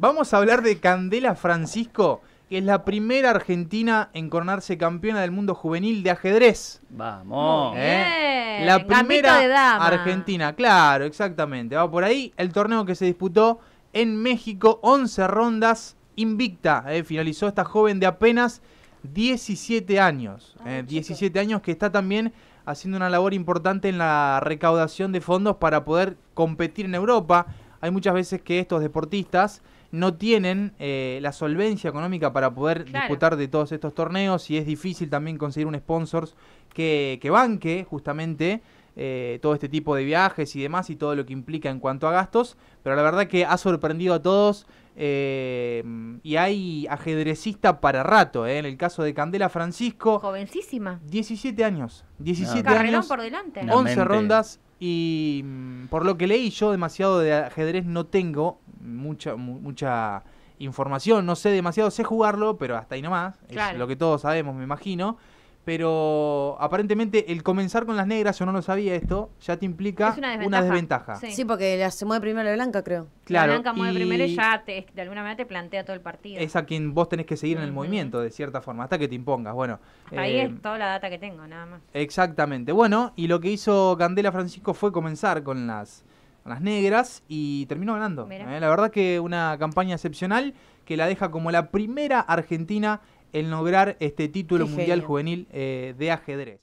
Vamos a hablar de Candela Francisco, que es la primera argentina en coronarse campeona del mundo juvenil de ajedrez. Vamos. La primera argentina, claro, exactamente. Va por ahí el torneo que se disputó en México, 11 rondas invicta. Eh, finalizó esta joven de apenas 17 años. 17 eh, años que está también haciendo una labor importante en la recaudación de fondos para poder competir en Europa hay muchas veces que estos deportistas no tienen eh, la solvencia económica para poder disputar de todos estos torneos y es difícil también conseguir un sponsor que, que banque justamente eh, todo este tipo de viajes y demás y todo lo que implica en cuanto a gastos, pero la verdad que ha sorprendido a todos eh, y hay ajedrecista para rato, en el caso de Candela Francisco. Jovencísima. 17 años. 17 años. 11 rondas, y mm, por lo que leí yo demasiado de ajedrez no tengo mucha mucha información, no sé demasiado, sé jugarlo, pero hasta ahí nomás, es lo que todos sabemos, me imagino pero aparentemente el comenzar con las negras, yo no lo sabía esto, ya te implica una desventaja. Sí. porque se mueve primero la blanca, creo. Claro, la blanca mueve primero y ya de alguna manera te plantea todo el partido. Es a quien vos tenés que seguir en el movimiento, de cierta forma, hasta que te impongas. Bueno, ahí eh, es toda la data que tengo, nada más. Exactamente. Bueno, y lo que hizo Candela Francisco fue comenzar con las, las negras y terminó ganando. Eh. la verdad que una campaña excepcional que la deja como la primera argentina el lograr este título mundial juvenil eh, de ajedrez.